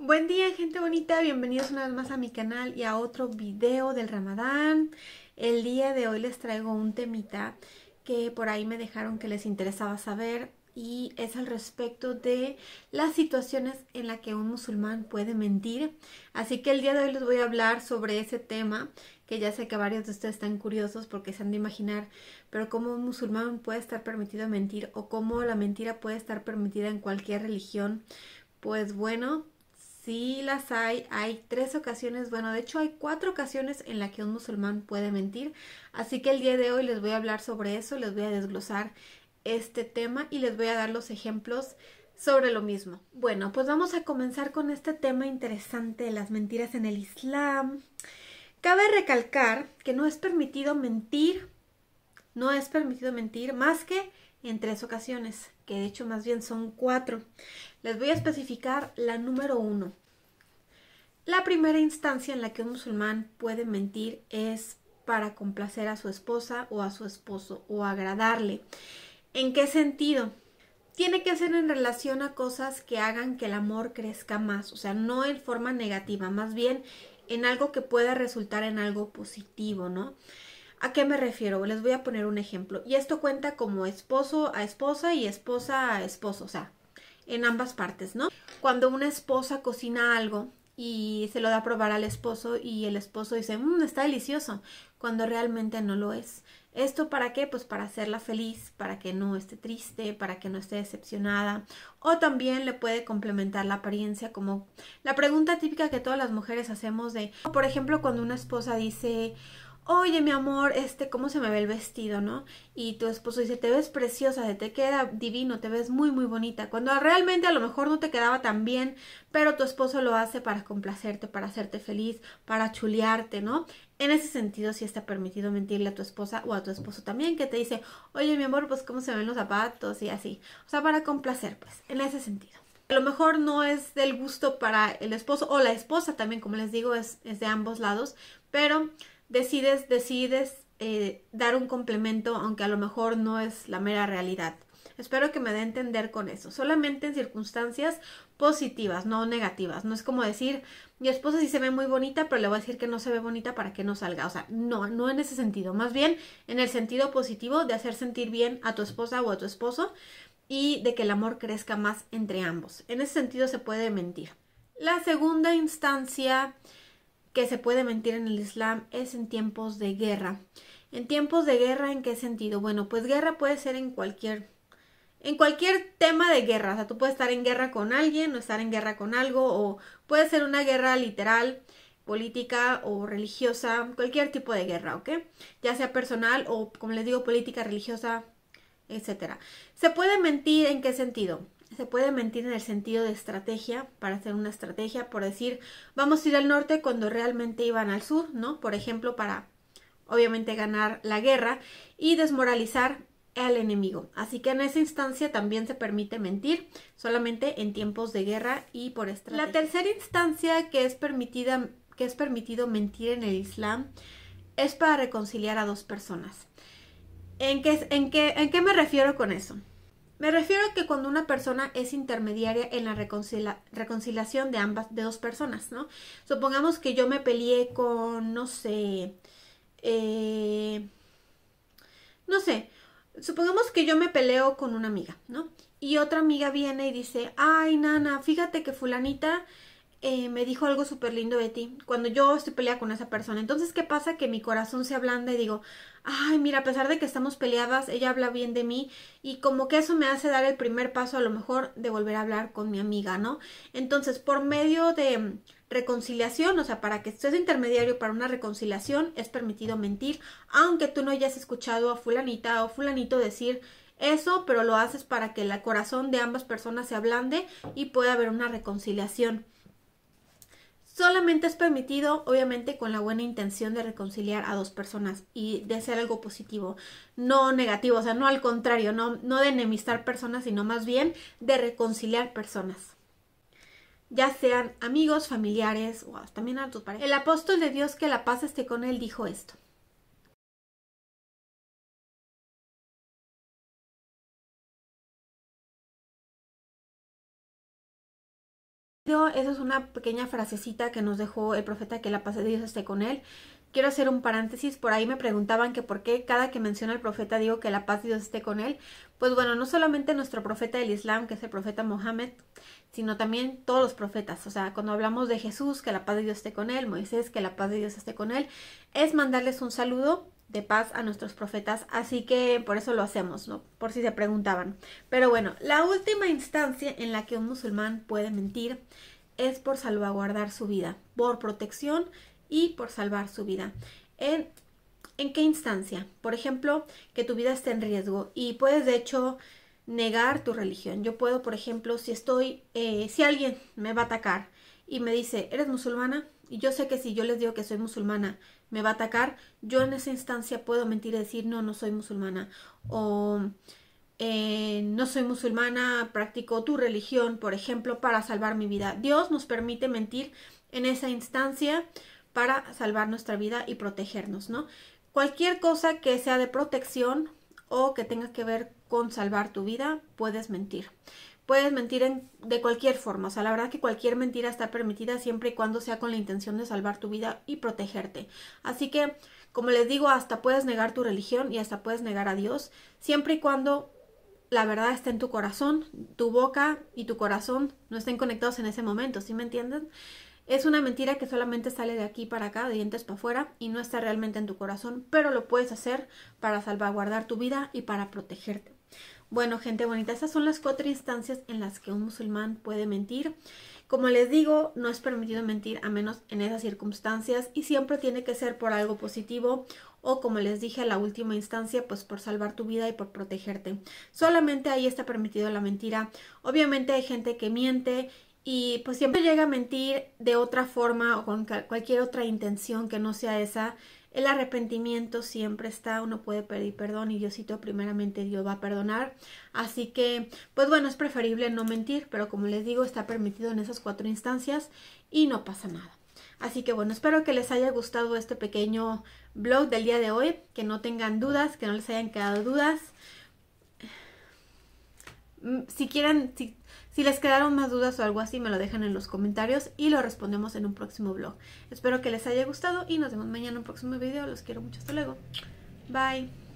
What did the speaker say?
Buen día gente bonita, bienvenidos una vez más a mi canal y a otro video del ramadán. El día de hoy les traigo un temita que por ahí me dejaron que les interesaba saber y es al respecto de las situaciones en las que un musulmán puede mentir. Así que el día de hoy les voy a hablar sobre ese tema que ya sé que varios de ustedes están curiosos porque se han de imaginar, pero cómo un musulmán puede estar permitido mentir o cómo la mentira puede estar permitida en cualquier religión. Pues bueno, Sí las hay, hay tres ocasiones, bueno, de hecho hay cuatro ocasiones en las que un musulmán puede mentir, así que el día de hoy les voy a hablar sobre eso, les voy a desglosar este tema y les voy a dar los ejemplos sobre lo mismo. Bueno, pues vamos a comenzar con este tema interesante de las mentiras en el Islam. Cabe recalcar que no es permitido mentir, no es permitido mentir más que en tres ocasiones, que de hecho más bien son cuatro. Les voy a especificar la número uno. La primera instancia en la que un musulmán puede mentir es para complacer a su esposa o a su esposo o agradarle. ¿En qué sentido? Tiene que ser en relación a cosas que hagan que el amor crezca más, o sea, no en forma negativa, más bien en algo que pueda resultar en algo positivo, ¿no? ¿A qué me refiero? Les voy a poner un ejemplo. Y esto cuenta como esposo a esposa y esposa a esposo, o sea, en ambas partes, ¿no? Cuando una esposa cocina algo y se lo da a probar al esposo y el esposo dice, mmm, está delicioso, cuando realmente no lo es. ¿Esto para qué? Pues para hacerla feliz, para que no esté triste, para que no esté decepcionada. O también le puede complementar la apariencia, como la pregunta típica que todas las mujeres hacemos de, por ejemplo, cuando una esposa dice, oye mi amor, este, ¿cómo se me ve el vestido, no? Y tu esposo dice, te ves preciosa, te queda divino, te ves muy, muy bonita, cuando realmente a lo mejor no te quedaba tan bien, pero tu esposo lo hace para complacerte, para hacerte feliz, para chulearte, ¿no? En ese sentido, sí está permitido mentirle a tu esposa o a tu esposo también, que te dice, oye mi amor, pues cómo se ven los zapatos y así. O sea, para complacer, pues, en ese sentido a lo mejor no es del gusto para el esposo o la esposa también, como les digo, es, es, de ambos lados, pero decides, decides eh, dar un complemento, aunque a lo mejor no es la mera realidad. Espero que me dé a entender con eso. Solamente en circunstancias positivas, no negativas. No es como decir, mi esposa sí se ve muy bonita, pero le voy a decir que no se ve bonita para que no salga. O sea, no, no en ese sentido. Más bien en el sentido positivo de hacer sentir bien a tu esposa o a tu esposo y de que el amor crezca más entre ambos. En ese sentido se puede mentir. La segunda instancia que se puede mentir en el Islam es en tiempos de guerra. En tiempos de guerra, ¿en qué sentido? Bueno, pues guerra puede ser en cualquier en cualquier tema de guerra, o sea, tú puedes estar en guerra con alguien o estar en guerra con algo o puede ser una guerra literal, política o religiosa, cualquier tipo de guerra, ¿ok? Ya sea personal o como les digo, política, religiosa, etcétera. Se puede mentir en qué sentido? Se puede mentir en el sentido de estrategia, para hacer una estrategia, por decir, vamos a ir al norte cuando realmente iban al sur, ¿no? Por ejemplo, para obviamente ganar la guerra y desmoralizar al enemigo. Así que en esa instancia también se permite mentir, solamente en tiempos de guerra y por estrategia. La tercera instancia que es permitida que es permitido mentir en el Islam es para reconciliar a dos personas. ¿En qué, en qué, en qué me refiero con eso? Me refiero a que cuando una persona es intermediaria en la reconciliación de ambas, de dos personas, ¿no? Supongamos que yo me peleé con, no sé, eh, no sé, supongamos que yo me peleo con una amiga, ¿no? Y otra amiga viene y dice, ay, Nana, fíjate que fulanita eh, me dijo algo súper lindo Betty, cuando yo estoy peleada con esa persona. Entonces, ¿qué pasa? Que mi corazón se ablanda y digo, ay, mira, a pesar de que estamos peleadas, ella habla bien de mí y como que eso me hace dar el primer paso a lo mejor de volver a hablar con mi amiga, ¿no? Entonces, por medio de mm, reconciliación, o sea, para que estés intermediario para una reconciliación, es permitido mentir, aunque tú no hayas escuchado a fulanita o fulanito decir eso, pero lo haces para que el corazón de ambas personas se ablande y pueda haber una reconciliación. Solamente es permitido, obviamente, con la buena intención de reconciliar a dos personas y de hacer algo positivo, no negativo, o sea, no al contrario, no, no de enemistar personas, sino más bien de reconciliar personas ya sean amigos, familiares o también a tus parejas. El apóstol de Dios que la paz esté con él dijo esto. eso es una pequeña frasecita que nos dejó el profeta que la paz de Dios esté con él. Quiero hacer un paréntesis, por ahí me preguntaban que por qué cada que menciona el profeta digo que la paz de Dios esté con él. Pues bueno, no solamente nuestro profeta del Islam, que es el profeta Mohammed, sino también todos los profetas. O sea, cuando hablamos de Jesús, que la paz de Dios esté con él, Moisés, que la paz de Dios esté con él, es mandarles un saludo de paz a nuestros profetas, así que por eso lo hacemos, ¿no? Por si se preguntaban. Pero bueno, la última instancia en la que un musulmán puede mentir es por salvaguardar su vida, por protección y por salvar su vida. ¿En, ¿En qué instancia? Por ejemplo, que tu vida esté en riesgo y puedes de hecho negar tu religión. Yo puedo, por ejemplo, si estoy, eh, si alguien me va a atacar y me dice, ¿eres musulmana? y yo sé que si yo les digo que soy musulmana, me va a atacar, yo en esa instancia puedo mentir y decir, no, no soy musulmana. O eh, no soy musulmana, practico tu religión, por ejemplo, para salvar mi vida. Dios nos permite mentir en esa instancia para salvar nuestra vida y protegernos, ¿no? Cualquier cosa que sea de protección o que tenga que ver con salvar tu vida, puedes mentir puedes mentir en, de cualquier forma. O sea, la verdad que cualquier mentira está permitida siempre y cuando sea con la intención de salvar tu vida y protegerte. Así que, como les digo, hasta puedes negar tu religión y hasta puedes negar a Dios, siempre y cuando la verdad esté en tu corazón, tu boca y tu corazón no estén conectados en ese momento, ¿sí me entienden? Es una mentira que solamente sale de aquí para acá, de dientes para afuera, y no está realmente en tu corazón, pero lo puedes hacer para salvaguardar tu vida y para protegerte. Bueno, gente bonita, esas son las cuatro instancias en las que un musulmán puede mentir. Como les digo, no es permitido mentir a menos en esas circunstancias y siempre tiene que ser por algo positivo o como les dije la última instancia, pues por salvar tu vida y por protegerte. Solamente ahí está permitido la mentira. Obviamente hay gente que miente y pues siempre llega a mentir de otra forma o con cualquier otra intención que no sea esa el arrepentimiento siempre está, uno puede pedir perdón y Diosito primeramente Dios va a perdonar. Así que, pues bueno, es preferible no mentir, pero como les digo, está permitido en esas cuatro instancias y no pasa nada. Así que bueno, espero que les haya gustado este pequeño blog del día de hoy, que no tengan dudas, que no les hayan quedado dudas. Mm, si quieren, si, si les quedaron más dudas o algo así, me lo dejan en los comentarios y lo respondemos en un próximo vlog. Espero que les haya gustado y nos vemos mañana en un próximo video. Los quiero mucho. Hasta luego. Bye.